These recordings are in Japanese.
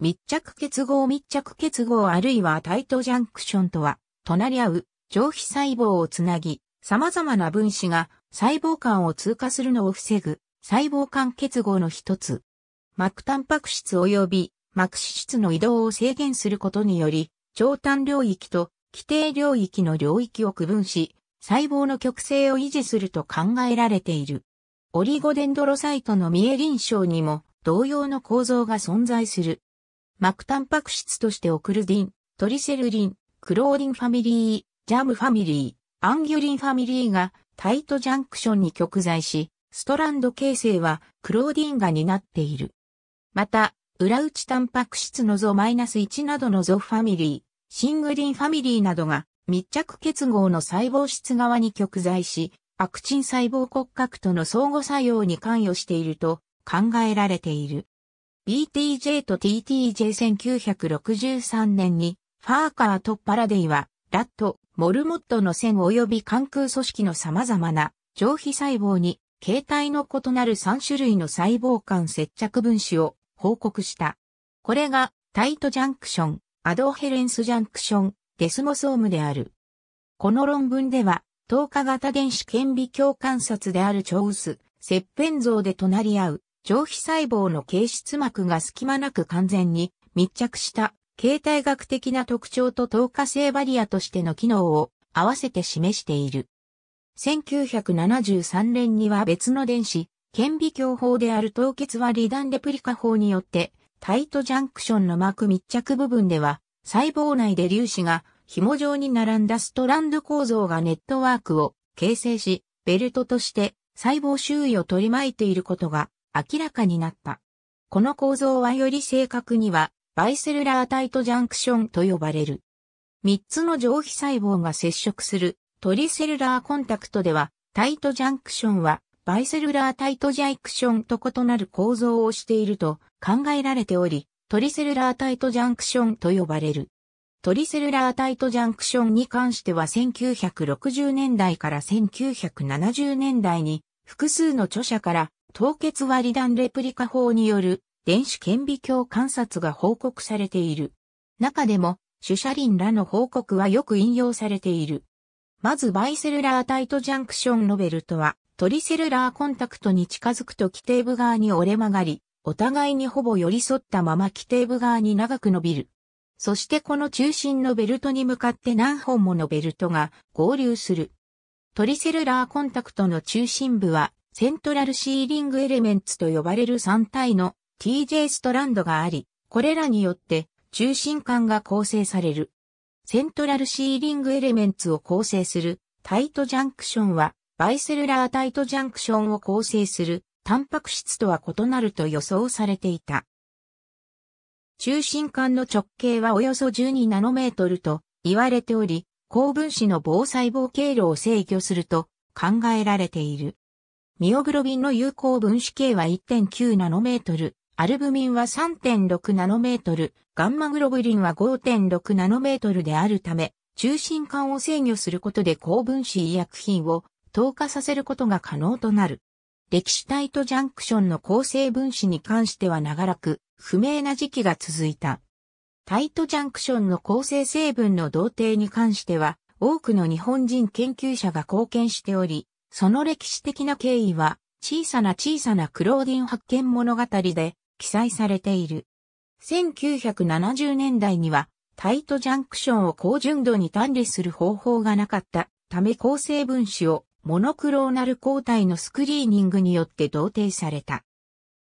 密着結合密着結合あるいはタイトジャンクションとは、隣り合う上皮細胞をつなぎ、様々な分子が細胞間を通過するのを防ぐ細胞間結合の一つ。膜タンパク質及び膜脂質の移動を制限することにより、長短領域と規定領域の領域を区分し、細胞の極性を維持すると考えられている。オリゴデンドロサイトのミエリン症にも同様の構造が存在する。膜タンパク質としてオクルディン、トリセルリン、クローリンファミリー、ジャムファミリー、アンギュリンファミリーがタイトジャンクションに極在し、ストランド形成はクローディンが担っている。また、裏内タンパク質のゾ -1 などのゾファミリー、シングリンファミリーなどが密着結合の細胞質側に極在し、アクチン細胞骨格との相互作用に関与していると考えられている。BTJ と TTJ1963 年に、ファーカーとパラデイは、ラット、モルモットの線及び関空組織の様々な上皮細胞に形態の異なる3種類の細胞間接着分子を報告した。これがタイトジャンクション、アドヘレンスジャンクション、デスモソームである。この論文では、透過型電子顕微鏡観察である超薄、切片像で隣り合う上皮細胞の形質膜が隙間なく完全に密着した形態学的な特徴と透過性バリアとしての機能を合わせて示している。1973年には別の電子、顕微鏡法である凍結は離断レプリカ法によって、タイトジャンクションの膜密着部分では、細胞内で粒子が紐状に並んだストランド構造がネットワークを形成し、ベルトとして細胞周囲を取り巻いていることが明らかになった。この構造はより正確には、バイセルラータイトジャンクションと呼ばれる。3つの上皮細胞が接触するトリセルラーコンタクトでは、タイトジャンクションはバイセルラータイトジャイクションと異なる構造をしていると考えられており、トリセルラータイトジャンクションと呼ばれる。トリセルラータイトジャンクションに関しては1960年代から1970年代に複数の著者から凍結割り弾レプリカ法による電子顕微鏡観察が報告されている。中でも、主車輪らの報告はよく引用されている。まずバイセルラータイトジャンクションのベルトは、トリセルラーコンタクトに近づくと基底部側に折れ曲がり、お互いにほぼ寄り添ったまま基底部側に長く伸びる。そしてこの中心のベルトに向かって何本ものベルトが合流する。トリセルラーコンタクトの中心部はセントラルシーリングエレメンツと呼ばれる3体の TJ ストランドがあり、これらによって中心管が構成される。セントラルシーリングエレメンツを構成するタイトジャンクションは、バイセルラータイトジャンクションを構成するタンパク質とは異なると予想されていた。中心管の直径はおよそ12ナノメートルと言われており、高分子の防細胞経路を制御すると考えられている。ミオグロビンの有効分子系は1.9ナノメートル、アルブミンは3.6ナノメートル、ガンマグロブリンは5.6ナノメートルであるため、中心管を制御することで高分子医薬品を透過させることが可能となる。歴史体とジャンクションの構成分子に関しては長らく不明な時期が続いた。タイトジャンクションの構成成分の同定に関しては、多くの日本人研究者が貢献しており、その歴史的な経緯は、小さな小さなクローディン発見物語で記載されている。1970年代には、タイトジャンクションを高純度に単理する方法がなかったため構成分子をモノクローナル抗体のスクリーニングによって同定された。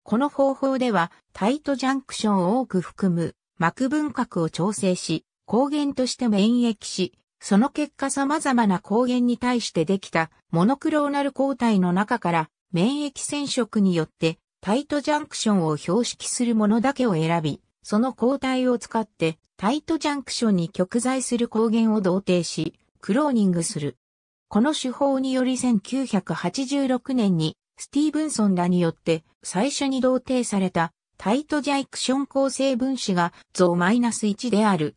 この方法ではタイトジャンクションを多く含む膜分隔を調整し、抗原として免疫し、その結果様々な抗原に対してできたモノクローナル抗体の中から免疫染色によってタイトジャンクションを標識するものだけを選び、その抗体を使ってタイトジャンクションに極在する抗原を同定し、クローニングする。この手法により1986年にスティーブンソンらによって最初に同定されたタイトジャイクション構成分子がゾマイナス -1 である。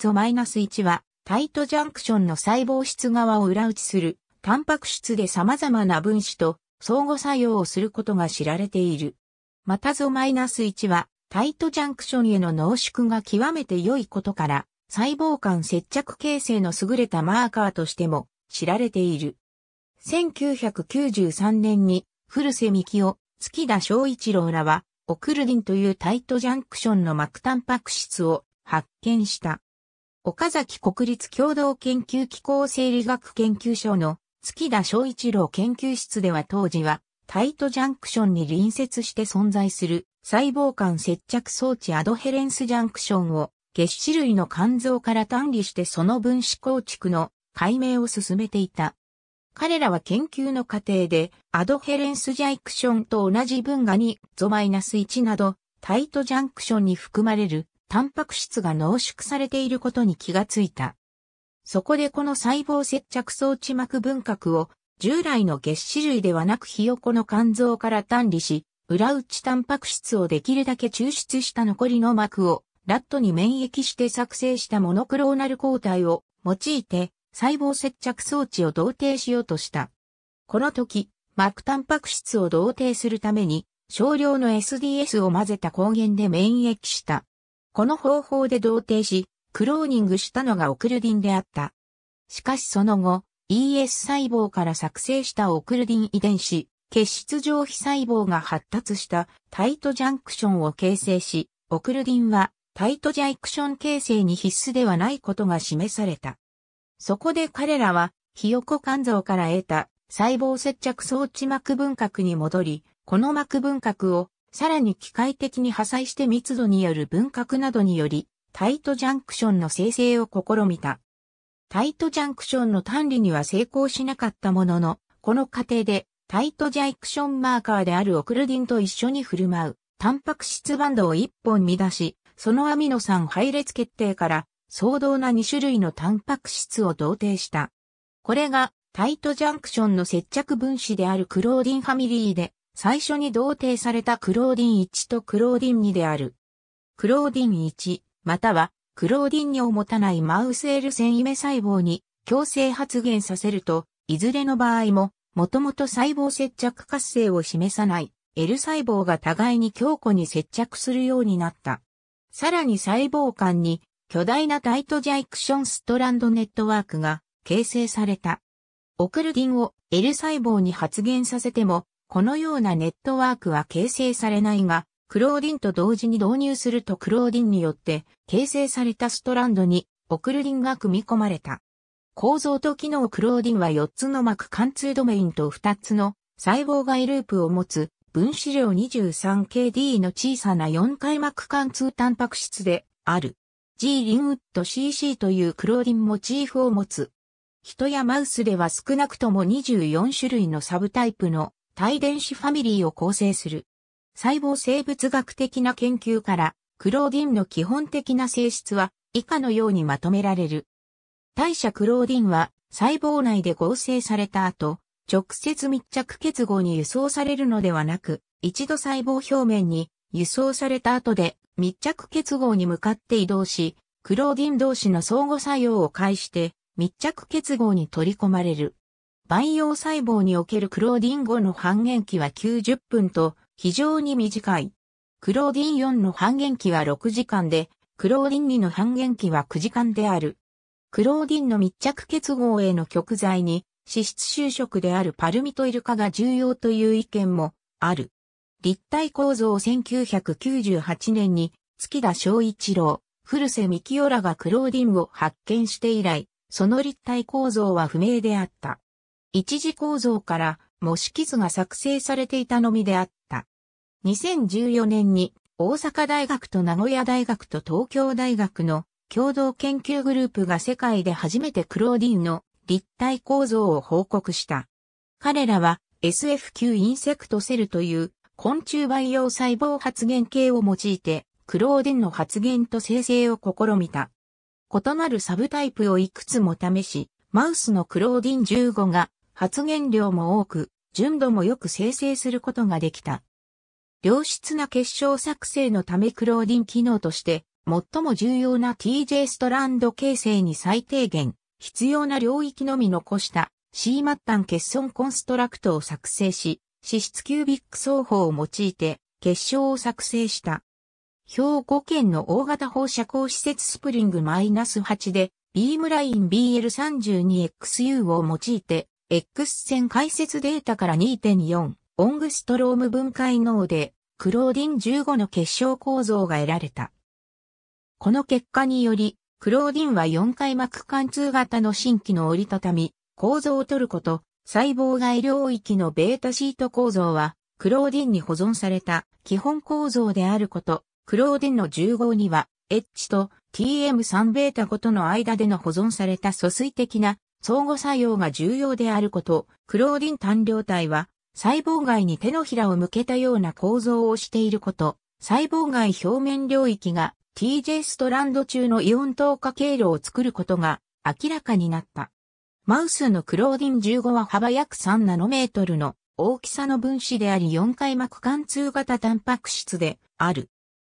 ゾマイナス -1 はタイトジャンクションの細胞質側を裏打ちする、タンパク質で様々な分子と相互作用をすることが知られている。またゾマイナス1は、タイトジャンクションへの濃縮が極めて良いことから、細胞間接着形成の優れたマーカーとしても知られている。1993年に、古瀬美希夫、月田昭一郎らは、オクルディンというタイトジャンクションの膜タンパク質を発見した。岡崎国立共同研究機構生理学研究所の月田昭一郎研究室では当時はタイトジャンクションに隣接して存在する細胞間接着装置アドヘレンスジャンクションを月種類の肝臓から単離してその分子構築の解明を進めていた。彼らは研究の過程でアドヘレンスジャンクションと同じ分が2ゾマイナス1などタイトジャンクションに含まれるタンパク質が濃縮されていることに気がついた。そこでこの細胞接着装置膜分割を従来の月脂類ではなくひよこの肝臓から単理し、裏打ちタンパク質をできるだけ抽出した残りの膜をラットに免疫して作成したモノクローナル抗体を用いて細胞接着装置を同定しようとした。この時、膜タンパク質を同定するために少量の SDS を混ぜた抗原で免疫した。この方法で同定し、クローニングしたのがオクルディンであった。しかしその後、ES 細胞から作成したオクルディン遺伝子、血質上皮細胞が発達したタイトジャンクションを形成し、オクルディンはタイトジャンクション形成に必須ではないことが示された。そこで彼らは、ひよこ肝臓から得た細胞接着装置膜分隔に戻り、この膜分隔をさらに機械的に破砕して密度による分割などにより、タイトジャンクションの生成を試みた。タイトジャンクションの単理には成功しなかったものの、この過程でタイトジャイクションマーカーであるオクルディンと一緒に振る舞う、タンパク質バンドを一本乱し、そのアミノ酸配列決定から相当な2種類のタンパク質を同定した。これがタイトジャンクションの接着分子であるクローディンファミリーで最初に同定されたクローディン1とクローディン2である。クローディン1、またはクローディン2を持たないマウスエル線イメ細胞に強制発現させると、いずれの場合も、もともと細胞接着活性を示さない L 細胞が互いに強固に接着するようになった。さらに細胞間に巨大なタイトジャイクションストランドネットワークが形成された。オクルディンを L 細胞に発現させてもこのようなネットワークは形成されないが、クローディンと同時に導入するとクローディンによって形成されたストランドにオクルリンが組み込まれた。構造と機能クローディンは4つの膜貫通ドメインと2つの細胞外ループを持つ分子量 23KD の小さな4回膜貫通タンパク質である。G リンウッド CC というクローディンモチーフを持つ。人やマウスでは少なくとも24種類のサブタイプの体電子ファミリーを構成する。細胞生物学的な研究から、クローディンの基本的な性質は以下のようにまとめられる。代謝クローディンは細胞内で合成された後、直接密着結合に輸送されるのではなく、一度細胞表面に輸送された後で密着結合に向かって移動し、クローディン同士の相互作用を介して密着結合に取り込まれる。培養細胞におけるクローディン5の半減期は90分と非常に短い。クローディン4の半減期は6時間で、クローディン2の半減期は9時間である。クローディンの密着結合への極材に脂質収縮であるパルミトイル化が重要という意見もある。立体構造1998年に月田昭一郎、古瀬幹夫らがクローディンを発見して以来、その立体構造は不明であった。一次構造から模式図が作成されていたのみであった。2014年に大阪大学と名古屋大学と東京大学の共同研究グループが世界で初めてクローディンの立体構造を報告した。彼らは SF9 インセクトセルという昆虫培養細胞発現系を用いてクローディンの発現と生成を試みた。異なるサブタイプをいくつも試し、マウスのクローディン15が発言量も多く、純度もよく生成することができた。良質な結晶作成のためクローディン機能として、最も重要な TJ ストランド形成に最低限、必要な領域のみ残した C 末端欠損コンストラクトを作成し、脂質キュービック奏法を用いて結晶を作成した。兵庫県の大型放射光施設スプリング -8 で、ビームライン BL32XU を用いて、X 線解説データから2.4、オングストローム分解能で、クローディン15の結晶構造が得られた。この結果により、クローディンは4回膜貫通型の新規の折りたたみ、構造を取ること、細胞外領域のベータシート構造は、クローディンに保存された基本構造であること、クローディンの15には、H と TM3 ベータ5との間での保存された疎水的な相互作用が重要であること、クローディン単量体は、細胞外に手のひらを向けたような構造をしていること、細胞外表面領域が TJ ストランド中のイオン透過経路を作ることが明らかになった。マウスのクローディン15は幅約3ナノメートルの大きさの分子であり4回膜貫通型タンパク質である。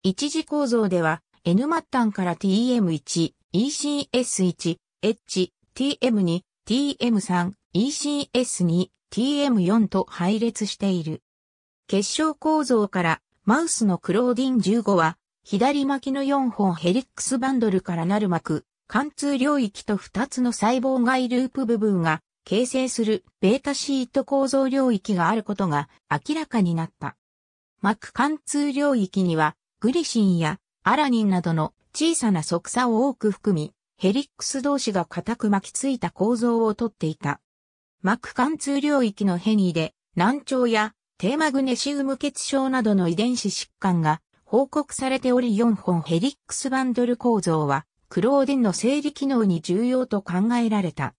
一次構造では N 末端から TM1、ECS1、H、TM2、TM3、ECS2、TM4 と配列している。結晶構造からマウスのクローディン15は左巻きの4本ヘリックスバンドルからなる膜、貫通領域と2つの細胞外ループ部分が形成するベータシート構造領域があることが明らかになった。膜貫通領域にはグリシンやアラニンなどの小さな側差を多く含み、ヘリックス同士が固く巻きついた構造をとっていた。膜貫通領域の変異で、難聴や低マグネシウム血症などの遺伝子疾患が報告されており4本ヘリックスバンドル構造は、クローデンの生理機能に重要と考えられた。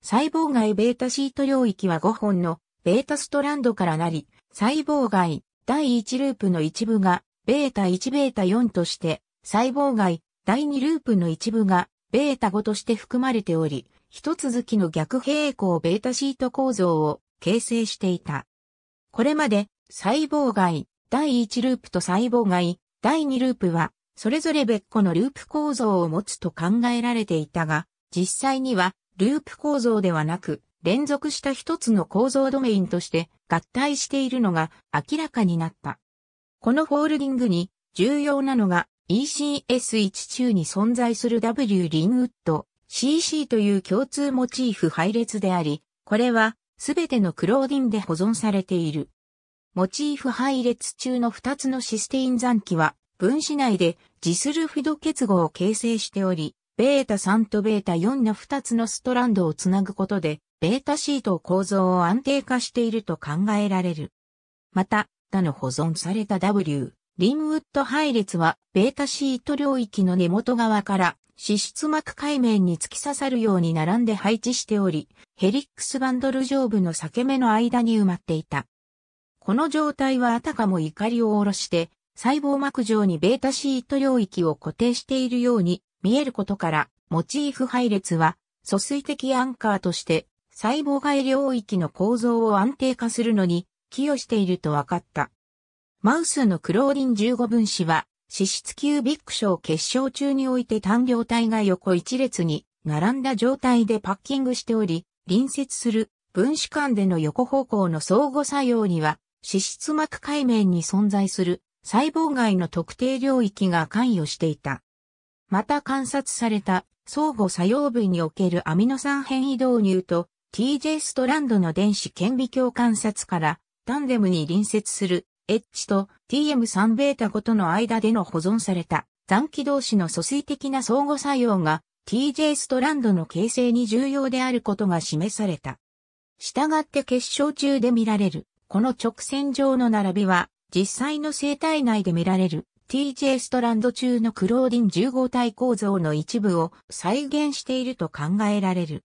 細胞外ベータシート領域は5本のベータストランドからなり、細胞外第1ループの一部がベータ1ベータ4として、細胞外第2ループの一部がベータ5として含まれており、一続きの逆平行ベータシート構造を形成していた。これまで、細胞外、第1ループと細胞外、第2ループは、それぞれ別個のループ構造を持つと考えられていたが、実際には、ループ構造ではなく、連続した一つの構造ドメインとして合体しているのが明らかになった。このフォールディングに重要なのが ECS1 中に存在する W リンウッド CC という共通モチーフ配列であり、これはすべてのクローディンで保存されている。モチーフ配列中の2つのシステイン残機は分子内でジスルフィド結合を形成しており、ベータ3とベータ4の2つのストランドをつなぐことで、ベータシート構造を安定化していると考えられる。また、他の保存された W、リンウッド配列は、ベータシート領域の根元側から、脂質膜海面に突き刺さるように並んで配置しており、ヘリックスバンドル上部の裂け目の間に埋まっていた。この状態はあたかも怒りを下ろして、細胞膜上にベータシート領域を固定しているように見えることから、モチーフ配列は、疎水的アンカーとして、細胞外領域の構造を安定化するのに寄与していると分かった。マウスのクローリン15分子は、脂質キュービック症結晶中において単量体が横一列に並んだ状態でパッキングしており、隣接する分子間での横方向の相互作用には、脂質膜界面に存在する細胞外の特定領域が関与していた。また観察された相互作用部位におけるアミノ酸変異導入と TJ ストランドの電子顕微鏡観察からタンデムに隣接するエッジと TM3β5 との間での保存された残機同士の素水的な相互作用が TJ ストランドの形成に重要であることが示された。したがって結晶中で見られる、この直線上の並びは、実際の生体内で見られる TJ ストランド中のクローディン15体構造の一部を再現していると考えられる。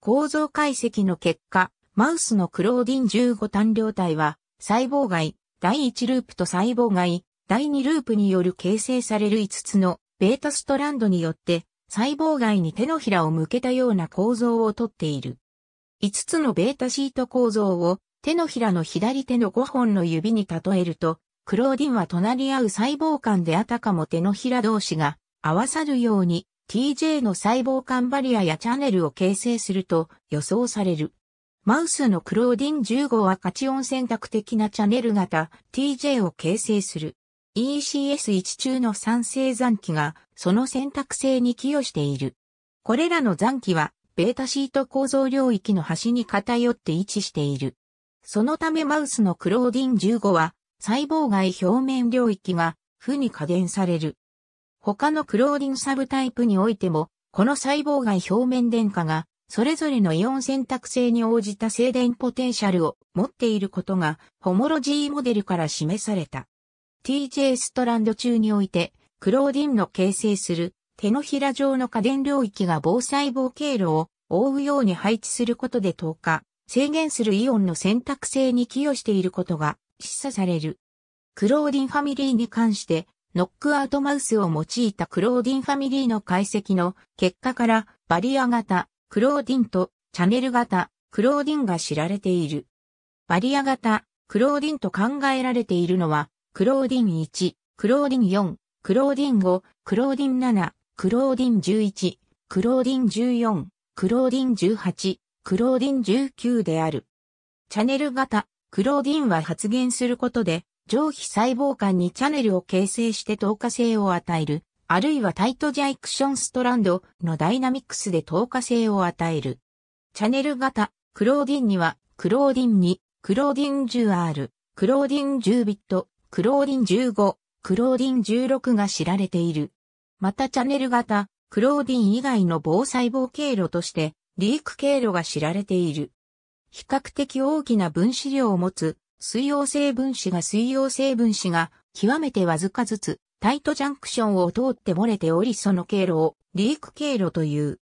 構造解析の結果、マウスのクローディン15単量体は細胞外、第1ループと細胞外、第2ループによる形成される5つのベータストランドによって細胞外に手のひらを向けたような構造をとっている。5つのベータシート構造を手のひらの左手の5本の指に例えると、クローディンは隣り合う細胞間であたかも手のひら同士が合わさるように TJ の細胞間バリアやチャネルを形成すると予想される。マウスのクローディン15はカチオン選択的なチャネル型 TJ を形成する。ECS1 中の酸性残機がその選択性に寄与している。これらの残機はベータシート構造領域の端に偏って位置している。そのためマウスのクローディン15は細胞外表面領域が負に加減される。他のクローディンサブタイプにおいても、この細胞外表面電化がそれぞれのイオン選択性に応じた静電ポテンシャルを持っていることが、ホモロジーモデルから示された。TJ ストランド中において、クローディンの形成する手のひら状の家電領域が防細胞経路を覆うように配置することで透過、制限するイオンの選択性に寄与していることが示唆される。クローディンファミリーに関して、ノックアウトマウスを用いたクローディンファミリーの解析の結果から、バリア型、クローディンとチャネル型、クローディンが知られている。バリア型、クローディンと考えられているのは、クローディン1、クローディン4、クローディン5、クローディン7、クローディン11、クローディン14、クローディン18、クローディン19である。チャネル型、クローディンは発現することで、上皮細胞間にチャネルを形成して透過性を与えるあるいはタイトジャイクションストランドのダイナミックスで透過性を与える。チャネル型、クローディンには、クローディン2、クローディン 10R、クローディン10ビット、クローディン15、クローディン16が知られている。またチャネル型、クローディン以外の防細胞経路として、リーク経路が知られている。比較的大きな分子量を持つ、水溶性分子が水溶性分子が極めてわずかずつタイトジャンクションを通って漏れておりその経路をリーク経路という。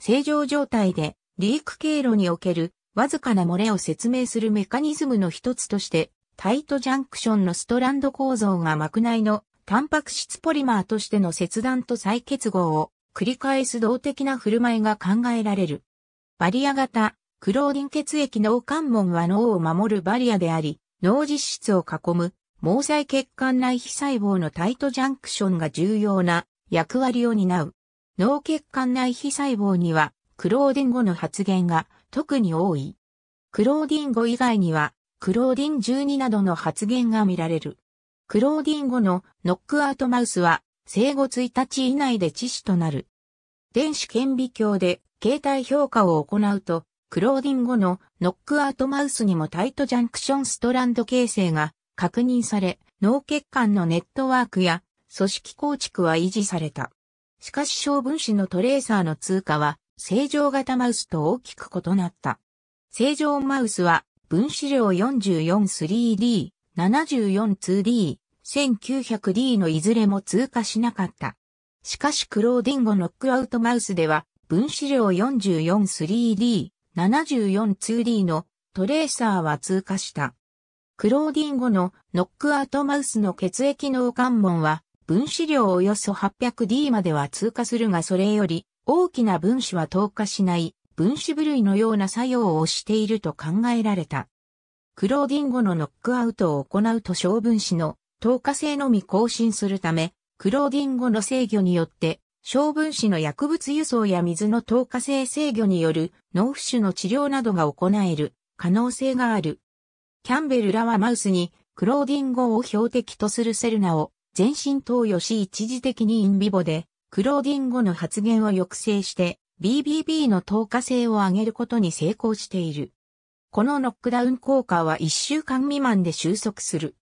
正常状態でリーク経路におけるわずかな漏れを説明するメカニズムの一つとしてタイトジャンクションのストランド構造が膜内のタンパク質ポリマーとしての切断と再結合を繰り返す動的な振る舞いが考えられる。バリア型、クローディン血液脳関門は脳を守るバリアであり、脳実質を囲む毛細血管内皮細胞のタイトジャンクションが重要な役割を担う。脳血管内皮細胞にはクローディン5の発現が特に多い。クローディン5以外にはクローディン12などの発現が見られる。クローディン5のノックアウトマウスは生後1日以内で致死となる。電子顕微鏡で形態評価を行うと、クローディン5のノックアウトマウスにもタイトジャンクションストランド形成が確認され、脳血管のネットワークや組織構築は維持された。しかし小分子のトレーサーの通貨は正常型マウスと大きく異なった。正常マウスは分子量 44-3D、74-2D、1900D のいずれも通過しなかった。しかしクローディンゴノックアウトマウスでは分子量 44-3D、74-2D のトレーサーは通過した。クローディン後のノックアウトマウスの血液脳関門は分子量およそ 800D までは通過するがそれより大きな分子は透過しない分子部類のような作用をしていると考えられた。クローディン後のノックアウトを行うと小分子の透過性のみ更新するため、クローディン後の制御によって小分子の薬物輸送や水の透過性制御による脳浮腫の治療などが行える可能性がある。キャンベルらはマウスにクローディンゴを標的とするセルナを全身投与し一時的にインビボでクローディンゴの発言を抑制して BBB の透過性を上げることに成功している。このノックダウン効果は1週間未満で収束する。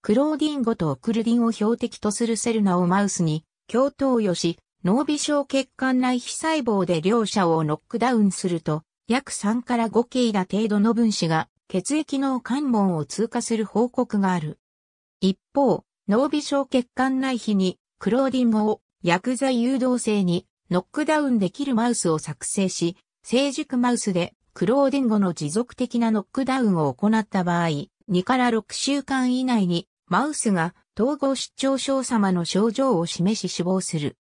クローディンゴとクルディンを標的とするセルナをマウスに共投与し脳微小血管内皮細胞で両者をノックダウンすると約3から5ケイ程度の分子が血液脳関門を通過する報告がある。一方、脳微小血管内皮にクローディングを薬剤誘導性にノックダウンできるマウスを作成し、成熟マウスでクローディングの持続的なノックダウンを行った場合、2から6週間以内にマウスが統合失調症様の症状を示し死亡する。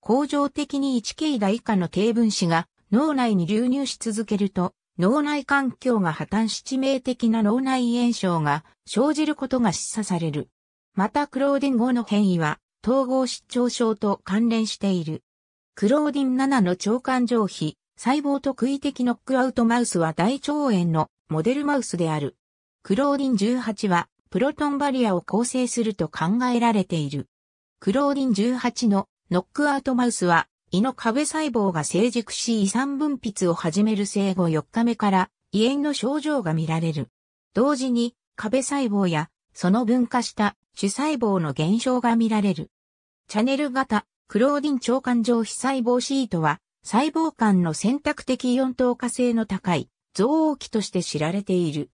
恒常的に1 k 打以下の低分子が脳内に流入し続けると、脳内環境が破綻し致命的な脳内炎症が生じることが示唆される。またクローディン5の変異は統合失調症と関連している。クローディン7の腸管上皮、細胞特異的ノックアウトマウスは大腸炎のモデルマウスである。クローディン18はプロトンバリアを構成すると考えられている。クローディン18のノックアウトマウスは胃の壁細胞が成熟し胃酸分泌を始める生後4日目から胃炎の症状が見られる。同時に壁細胞やその分化した主細胞の減少が見られる。チャネル型クローディン腸管上皮細胞シートは細胞間の選択的4等化性の高い増黄器として知られている。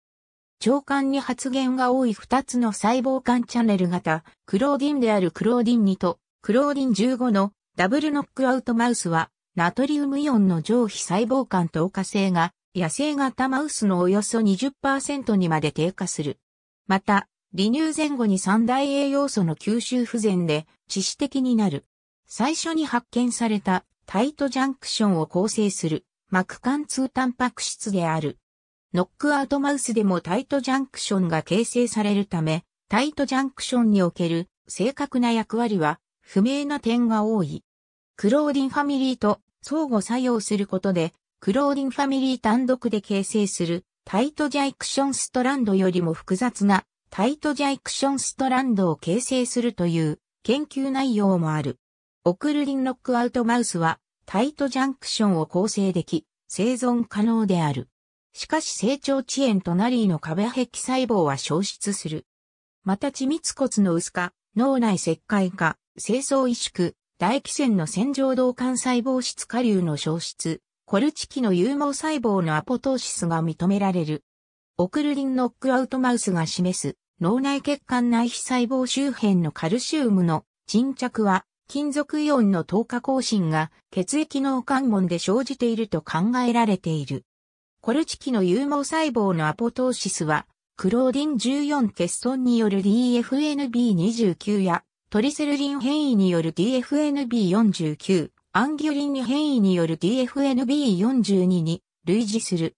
腸管に発現が多い2つの細胞間チャネル型クローディンであるクローディン2とクローディン15のダブルノックアウトマウスは、ナトリウムイオンの上皮細胞間透過性が、野生型マウスのおよそ20%にまで低下する。また、離乳前後に三大栄養素の吸収不全で、致死的になる。最初に発見された、タイトジャンクションを構成する、膜貫通タンパク質である。ノックアウトマウスでもタイトジャンクションが形成されるため、タイトジャンクションにおける正確な役割は不明な点が多い。クローディンファミリーと相互作用することで、クローディンファミリー単独で形成するタイトジャイクションストランドよりも複雑なタイトジャイクションストランドを形成するという研究内容もある。オクルリンノックアウトマウスはタイトジャンクションを構成でき、生存可能である。しかし成長遅延となりの壁壁細胞は消失する。また緻密骨の薄化、脳内石灰化、清掃萎縮、唾液腺の洗浄導管細胞質下流の消失、コルチキの有毛細胞のアポトーシスが認められる。オクルリンノックアウトマウスが示す脳内血管内皮細胞周辺のカルシウムの沈着は金属イオンの透過更新が血液脳関門で生じていると考えられている。コルチキの有毛細胞のアポトーシスはクローディン14欠損による DFNB29 やトリセルリン変異による DFNB49、アンギュリン変異による DFNB42 に類似する。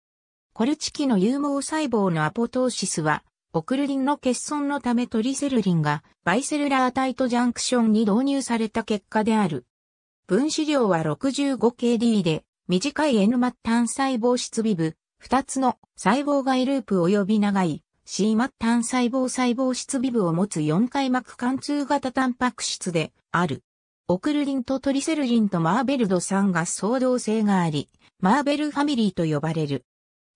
コルチキの有毛細胞のアポトーシスは、オクルリンの欠損のためトリセルリンがバイセルラータイトジャンクションに導入された結果である。分子量は 65KD で、短い N 末端細胞質微部、2つの細胞外ループ及び長い C 末端細胞細胞質微部を持つ4回膜貫通型タンパク質である。オクルリンとトリセルリンとマーベルド酸が相同性があり、マーベルファミリーと呼ばれる。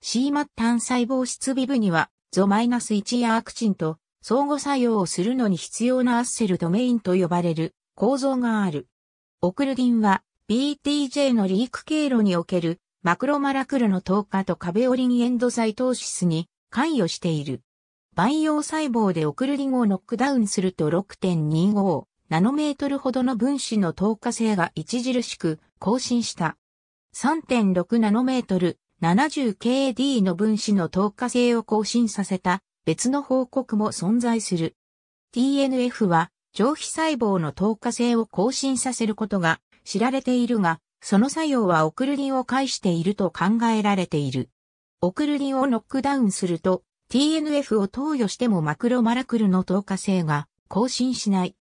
C 末端細胞質微部には、ゾマイナス -1 やアクチンと相互作用をするのに必要なアッセルドメインと呼ばれる構造がある。オクルリンは BTJ のリーク経路におけるマクロマラクルの透過とカベオリンエンドサイトーシスに関与している。培養細胞でオクルリンをノックダウンすると6.25ナノメートルほどの分子の透過性が著しく更新した。3.6ナノメートル 70KD の分子の透過性を更新させた別の報告も存在する。TNF は上皮細胞の透過性を更新させることが知られているが、その作用はオクルリンを介していると考えられている。オクルリンをノックダウンすると、TNF を投与してもマクロマラクルの透過性が更新しない。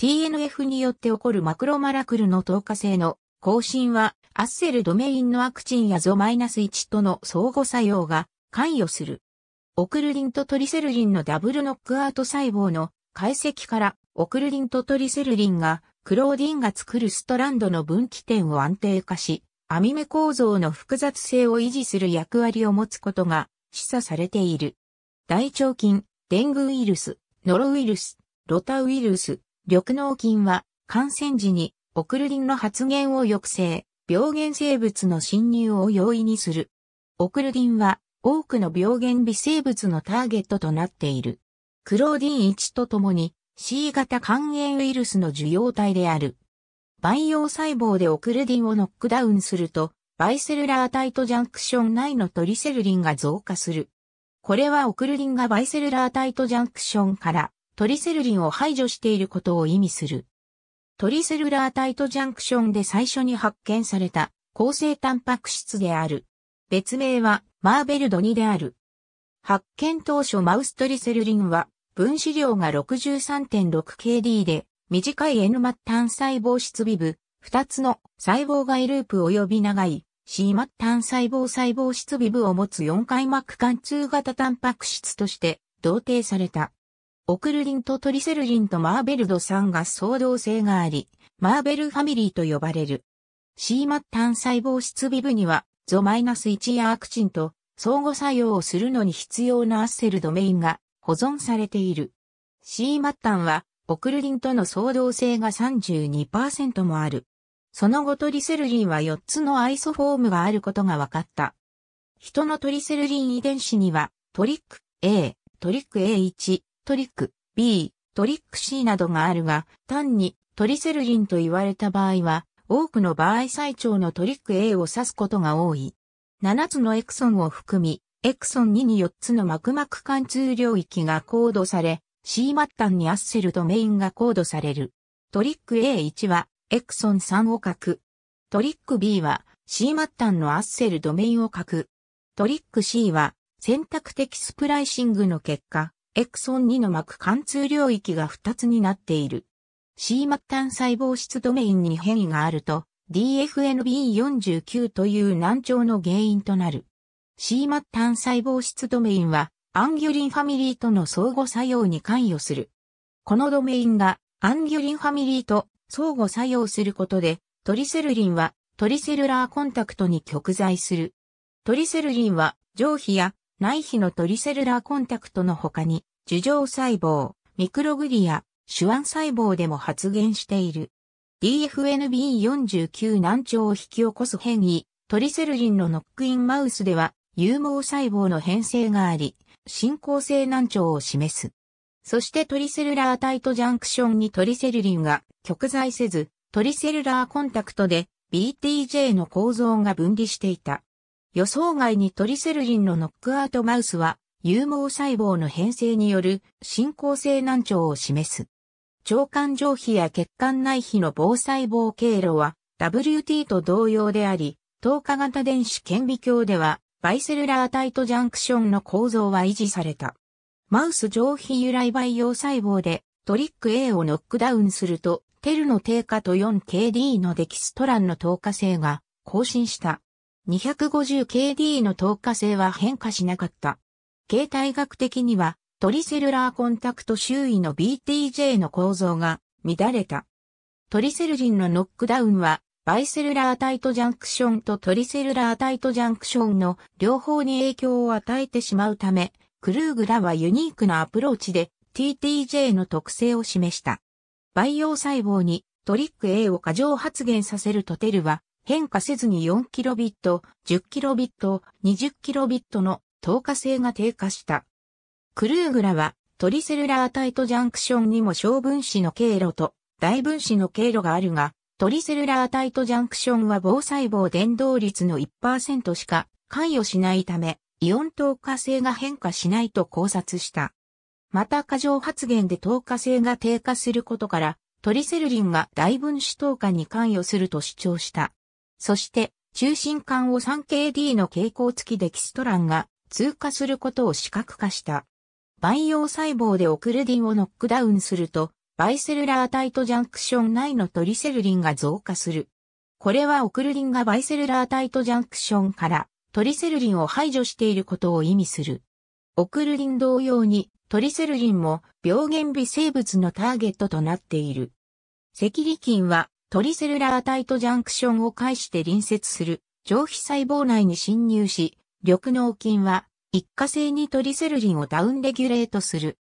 TNF によって起こるマクロマラクルの透過性の更新は、アッセルドメインのワクチンやゾマイナス -1 との相互作用が関与する。オクルリンとトリセルリンのダブルノックアウト細胞の解析から、オクルリンとトリセルリンがクローディンが作るストランドの分岐点を安定化し、網目構造の複雑性を維持する役割を持つことが示唆されている。大腸菌、デングウイルス、ノロウイルス、ロタウイルス、緑脳菌は感染時にオクルリンの発現を抑制、病原生物の侵入を容易にする。オクルリンは多くの病原微生物のターゲットとなっている。クローディン1とともに C 型肝炎ウイルスの受容体である。培養細胞でオクルディンをノックダウンすると、バイセルラータイトジャンクション内のトリセルリンが増加する。これはオクルリンがバイセルラータイトジャンクションからトリセルリンを排除していることを意味する。トリセルラータイトジャンクションで最初に発見された抗生タンパク質である。別名はマーベルドニである。発見当初マウストリセルリンは分子量が 63.6kD で短い N 末端細胞質微部、二つの細胞外ループ及び長い C 末端細胞細胞質微部を持つ4回膜貫通型タンパク質として同定された。オクルリンとトリセルリンとマーベルド酸が相同性があり、マーベルファミリーと呼ばれる。C 末端細胞質微部には、ゾマイナス -1 やアクチンと相互作用をするのに必要なアッセルドメインが保存されている。C 末端はオクルリンとの相動性が32%もある。その後トリセルリンは4つのアイソフォームがあることが分かった。人のトリセルリン遺伝子には、トリック A、トリック A1、トリック B、トリック C などがあるが、単にトリセルリンと言われた場合は、多くの場合最長のトリック A を指すことが多い。7つのエクソンを含み、エクソン2に4つの膜膜貫通領域がコードされ、C 末端にアッセルドメインがコードされる。トリック A1 は、エクソン3を書く。トリック B は、C 末端のアッセルドメインを書く。トリック C は、選択的スプライシングの結果、エクソン2の膜貫通領域が2つになっている。C 末端細胞質ドメインに変異があると、DFNB49 という難聴の原因となる。C 末端細胞質ドメインは、アンギュリンファミリーとの相互作用に関与する。このドメインがアンギュリンファミリーと相互作用することで、トリセルリンはトリセルラーコンタクトに極在する。トリセルリンは上皮や内皮のトリセルラーコンタクトの他に、樹状細胞、ミクログリア、手腕細胞でも発現している。DFNB49 難聴を引き起こす変異、トリセルリンのノックインマウスでは、有毛細胞の変性があり、進行性難聴を示す。そしてトリセルラータイトジャンクションにトリセルリンが極在せず、トリセルラーコンタクトで BTJ の構造が分離していた。予想外にトリセルリンのノックアウトマウスは、有毛細胞の変性による進行性難聴を示す。腸管上皮や血管内皮の防細胞経路は WT と同様であり、透過型電子顕微鏡ではバイセルラータイトジャンクションの構造は維持された。マウス上皮由来培養細胞でトリック A をノックダウンすると、テルの低下と 4KD のデキストランの透過性が更新した。250KD の透過性は変化しなかった。形態学的にはトリセルラーコンタクト周囲の BTJ の構造が乱れた。トリセルジンのノックダウンはバイセルラータイトジャンクションとトリセルラータイトジャンクションの両方に影響を与えてしまうため、クルーグらはユニークなアプローチで TTJ の特性を示した。培養細胞にトリック A を過剰発現させるとテルは変化せずに 4kb、10kb、20kb の透過性が低下した。クルーグらはトリセルラータイトジャンクションにも小分子の経路と大分子の経路があるが、トリセルラータイトジャンクションは防細胞伝導率の1%しか関与しないため、イオン透過性が変化しないと考察した。また過剰発現で透過性が低下することから、トリセルリンが大分子透過に関与すると主張した。そして、中心管を 3KD の蛍光付きデキストランが通過することを視覚化した。培養細胞でオクルディンをノックダウンすると、バイセルラータイトジャンクション内のトリセルリンが増加する。これはオクルリンがバイセルラータイトジャンクションからトリセルリンを排除していることを意味する。オクルリン同様にトリセルリンも病原微生物のターゲットとなっている。赤痢菌はトリセルラータイトジャンクションを介して隣接する上皮細胞内に侵入し、緑脳菌は一過性にトリセルリンをダウンレギュレートする。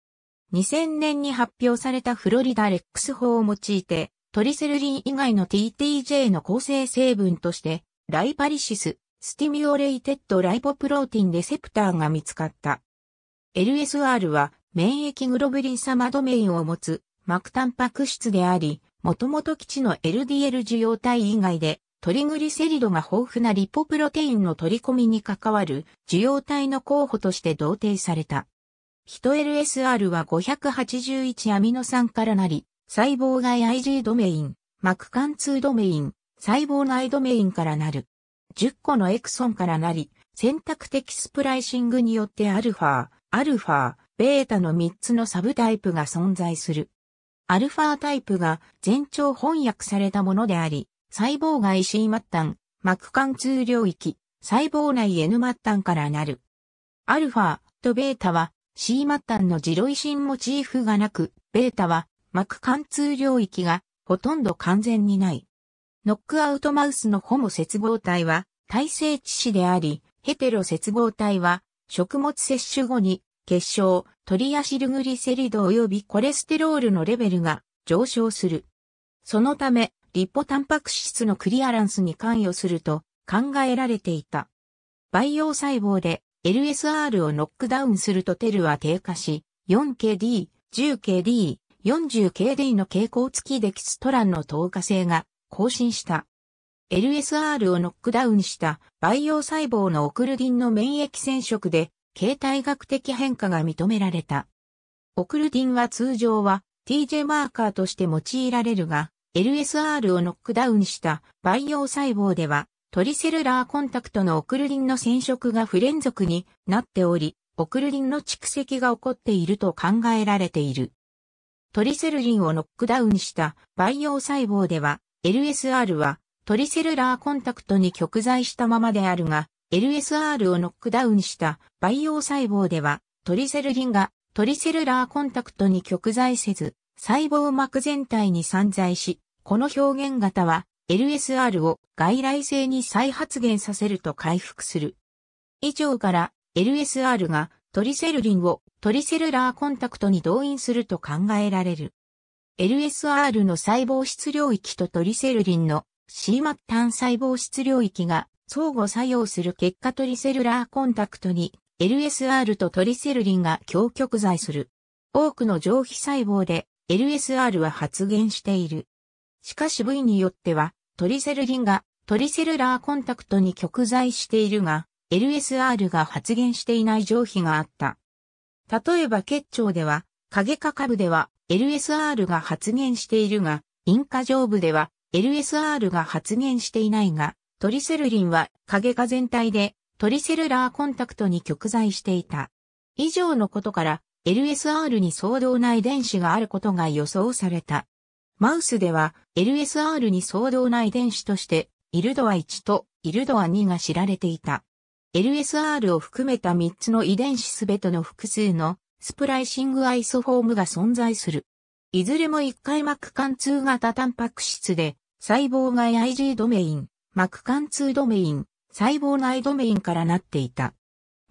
2000年に発表されたフロリダレックス法を用いて、トリセルリン以外の TTJ の構成成分として、ライパリシス、スティミュレイテッドライポプローティンレセプターが見つかった。LSR は免疫グロブリン様ドメインを持つ膜タンパク質であり、もともと基地の LDL 受容体以外でトリグリセリドが豊富なリポプロテインの取り込みに関わる受容体の候補として同定された。ヒト LSR は581アミノ酸からなり、細胞外 IG ドメイン、膜貫通ドメイン、細胞内ドメインからなる。10個のエクソンからなり、選択的スプライシングによってアルファ、アルファ、ベータの3つのサブタイプが存在する。アルファタイプが全長翻訳されたものであり、細胞外 C 末端、膜貫通領域、細胞内 N 末端からなる。アルファとベータは C 末端のジロイシンモチーフがなく、ベータは膜貫通領域がほとんど完全にない。ノックアウトマウスのホモ接合体は耐性致死であり、ヘテロ接合体は食物摂取後に結晶、トリアシルグリセリド及びコレステロールのレベルが上昇する。そのため、リポタンパク質のクリアランスに関与すると考えられていた。培養細胞で LSR をノックダウンするとテルは低下し、4KD、10KD、40KD の傾向付きデキストランの透過性が更新した。LSR をノックダウンした培養細胞のオクルディンの免疫染色で形態学的変化が認められた。オクルディンは通常は TJ マーカーとして用いられるが、LSR をノックダウンした培養細胞ではトリセルラーコンタクトのオクルリンの染色が不連続になっており、オクルリンの蓄積が起こっていると考えられている。トリセルリンをノックダウンした培養細胞では、LSR はトリセルラーコンタクトに極在したままであるが、LSR をノックダウンした培養細胞では、トリセルリンがトリセルラーコンタクトに極在せず、細胞膜全体に散在し、この表現型は LSR を外来性に再発現させると回復する。以上から LSR がトリセルリンをトリセルラーコンタクトに動員すると考えられる。LSR の細胞質領域とトリセルリンの C 末端細胞質領域が相互作用する結果トリセルラーコンタクトに LSR とトリセルリンが強極剤する。多くの上皮細胞で LSR は発現している。しかし部位によってはトリセルリンがトリセルラーコンタクトに極在しているが、LSR が発現していない上皮があった。例えば結腸では、影下下部では LSR が発現しているが、陰下上部では LSR が発現していないが、トリセルリンは影下全体でトリセルラーコンタクトに極在していた。以上のことから LSR に相当な遺伝子があることが予想された。マウスでは LSR に相当な遺伝子としてイルドア1とイルドア2が知られていた。LSR を含めた3つの遺伝子すべての複数のスプライシングアイソフォームが存在する。いずれも1回膜貫通型タンパク質で細胞外 IG ドメイン、膜貫通ドメイン、細胞内ドメインからなっていた。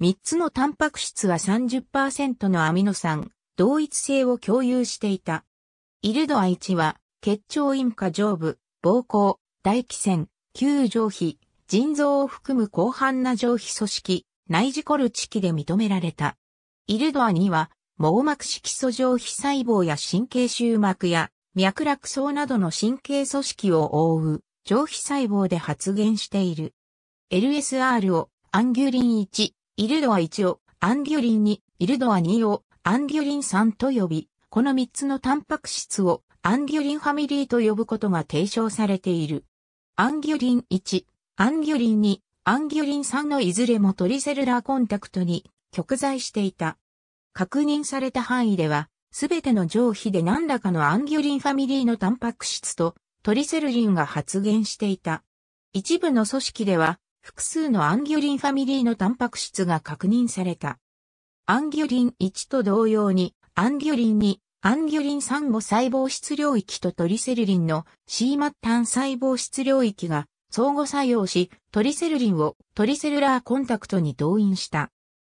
3つのタンパク質は30%のアミノ酸、同一性を共有していた。イルドア1は、結腸陰下上部、膀胱、大気腺、旧上皮、腎臓を含む広範な上皮組織、内耳コルチキで認められた。イルドア2は、網膜色素上皮細胞や神経周膜や脈絡層などの神経組織を覆う上皮細胞で発現している。LSR をアンギュリン1、イルドア1をアンギュリン2、イルドア2をアンギュリン3と呼び、この3つのタンパク質をアンギュリンファミリーと呼ぶことが提唱されている。アンギュリン1、アンギュリン2、アンギュリン3のいずれもトリセルラーコンタクトに極在していた。確認された範囲では、すべての上皮で何らかのアンギュリンファミリーのタンパク質とトリセルリンが発現していた。一部の組織では、複数のアンギュリンファミリーのタンパク質が確認された。アンギュリン1と同様に、アンギュリンに、アンギュリン3母細胞質領域とトリセルリンの C 末端細胞質領域が相互作用し、トリセルリンをトリセルラーコンタクトに動員した。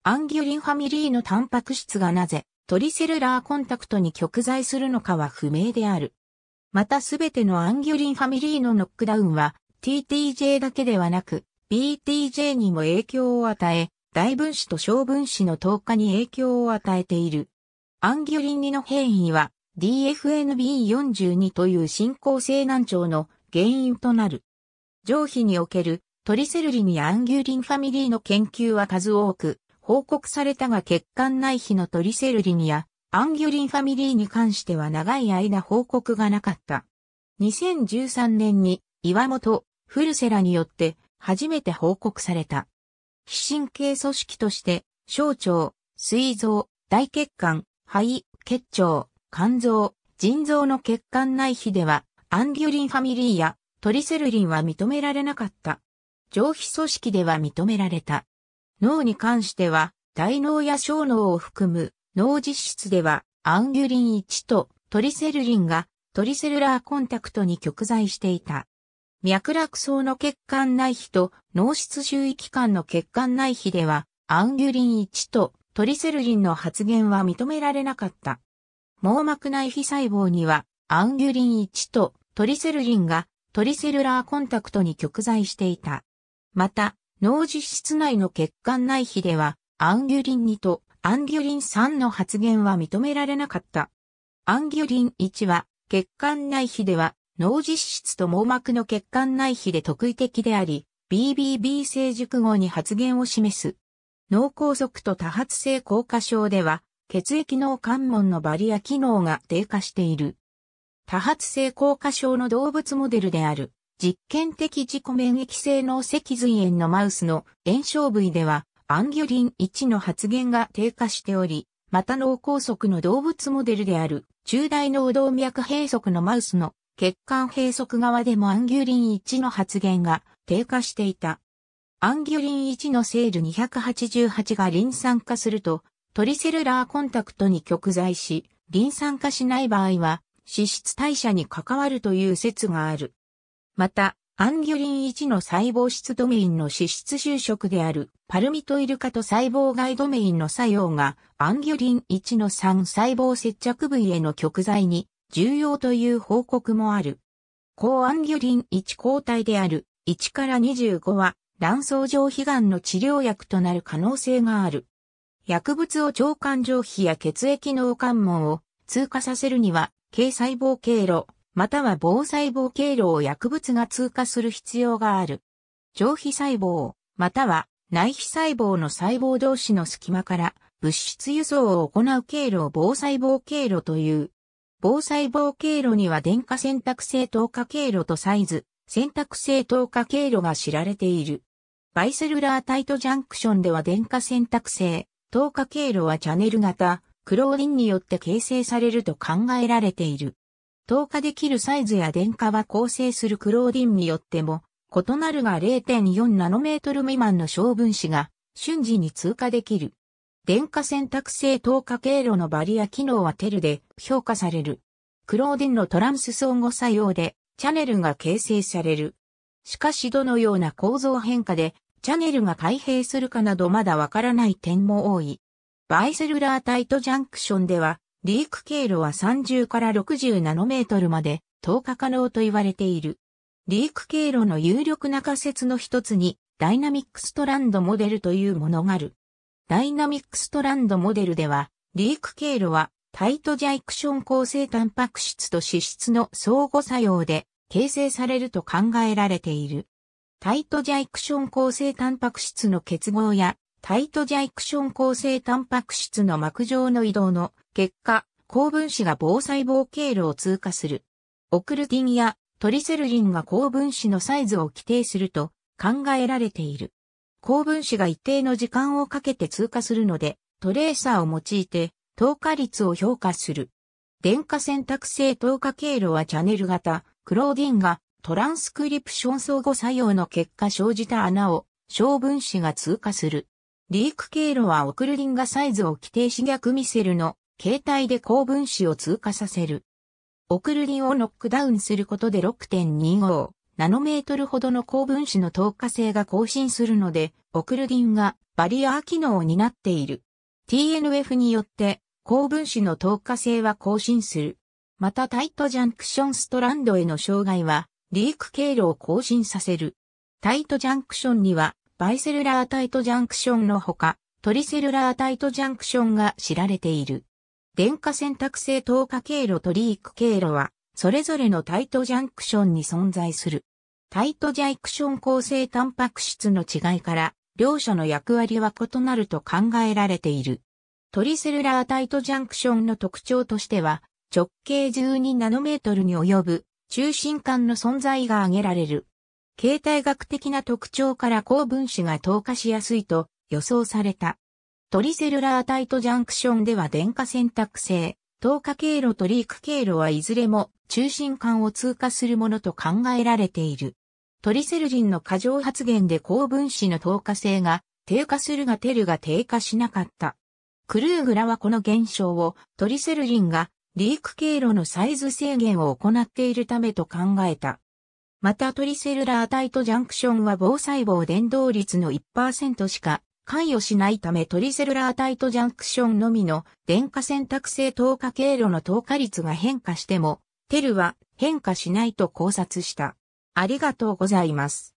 アンギュリンファミリーのタンパク質がなぜトリセルラーコンタクトに極在するのかは不明である。またすべてのアンギュリンファミリーのノックダウンは TTJ だけではなく BTJ にも影響を与え、大分子と小分子の透過に影響を与えている。アンギュリン2の変異は DFNB42 という進行性難聴の原因となる。上皮におけるトリセルリンやアンギュリンファミリーの研究は数多く報告されたが血管内皮のトリセルリンやアンギュリンファミリーに関しては長い間報告がなかった。2013年に岩本、フルセラによって初めて報告された。非神経組織として、小腸、膵臓、大血管、肺、結腸、肝臓、腎臓の血管内皮では、アンギュリンファミリーやトリセルリンは認められなかった。上皮組織では認められた。脳に関しては、大脳や小脳を含む脳実質では、アンギュリン1とトリセルリンがトリセルラーコンタクトに極在していた。脈絡層の血管内皮と脳室周囲器官の血管内皮では、アンギュリン1とトリセルリンの発現は認められなかった。網膜内皮細胞には、アンギュリン1とトリセルリンがトリセルラーコンタクトに極在していた。また、脳実質内の血管内皮では、アンギュリン2とアンギュリン3の発現は認められなかった。アンギュリン1は、血管内皮では、脳実質と網膜の血管内皮で特異的であり、BBB 成熟後に発現を示す脳梗塞と多発性硬化症では、血液脳関門のバリア機能が低下している。多発性硬化症の動物モデルである、実験的自己免疫性脳脊髄炎のマウスの炎症部位では、アンギュリン1の発現が低下しており、また脳梗塞の動物モデルである、中大脳動脈閉塞のマウスの血管閉塞側でもアンギュリン1の発現が低下していた。アンギュリン1のセール288がリン酸化すると、トリセルラーコンタクトに極在し、リン酸化しない場合は、脂質代謝に関わるという説がある。また、アンギュリン1の細胞質ドメインの脂質就職であるパルミトイル化と細胞外ドメインの作用がアンギュリン1の3細胞接着部位への極在に重要という報告もある。抗アンギュリン1抗体である1から25は卵巣上皮がんの治療薬となる可能性がある。薬物を腸管上皮や血液脳関門を通過させるには、軽細胞経路、または防細胞経路を薬物が通過する必要がある。上皮細胞、または内皮細胞の細胞同士の隙間から物質輸送を行う経路を防細胞経路という。防細胞経路には電化選択性透過経路とサイズ、選択性透過経路が知られている。バイセルラータイトジャンクションでは電化選択性、透過経路はチャネル型、クローリンによって形成されると考えられている。透過できるサイズや電化は構成するクローリンによっても、異なるが0.4ナノメートル未満の小分子が瞬時に通過できる。電化選択性透過経路のバリア機能はテルで評価される。クローディンのトランス相互作用でチャネルが形成される。しかしどのような構造変化で、チャネルが開閉するかなどまだわからない点も多い。バイセルラータイトジャンクションでは、リーク経路は30から60ナノメートルまで透過可能と言われている。リーク経路の有力な仮説の一つに、ダイナミックストランドモデルというものがある。ダイナミックストランドモデルでは、リーク経路はタイトジャイクション構成タンパク質と脂質の相互作用で形成されると考えられている。タイトジャイクション構成タンパク質の結合やタイトジャイクション構成タンパク質の膜上の移動の結果、高分子が防細胞経路を通過する。オクルティンやトリセルリンが高分子のサイズを規定すると考えられている。高分子が一定の時間をかけて通過するので、トレーサーを用いて透過率を評価する。電化選択性透過経路はチャネル型、クローディンがトランスクリプション相互作用の結果生じた穴を小分子が通過する。リーク経路はオクルリンがサイズを規定し逆ミセルの形態で高分子を通過させる。オクルリンをノックダウンすることで6.25ナノメートルほどの高分子の透過性が更新するので、オクルリンがバリアー機能を担っている。TNF によって高分子の透過性は更新する。またタイトジャンクションストランドへの障害は、リーク経路を更新させる。タイトジャンクションには、バイセルラータイトジャンクションのほか、トリセルラータイトジャンクションが知られている。電化選択性透過経路とリーク経路は、それぞれのタイトジャンクションに存在する。タイトジャンクション構成タンパク質の違いから、両者の役割は異なると考えられている。トリセルラータイトジャンクションの特徴としては、直径12ナノメートルに及ぶ中心間の存在が挙げられる。形態学的な特徴から高分子が透過しやすいと予想された。トリセルラータイトジャンクションでは電化選択性、透過経路とリーク経路はいずれも中心間を通過するものと考えられている。トリセルリンの過剰発現で高分子の透過性が低下するがテルが低下しなかった。クルーグラはこの現象をトリセルリンがリーク経路のサイズ制限を行っているためと考えた。またトリセルラータイトジャンクションは防細胞伝導率の1%しか関与しないためトリセルラータイトジャンクションのみの電化選択性透過経路の透過率が変化しても、テルは変化しないと考察した。ありがとうございます。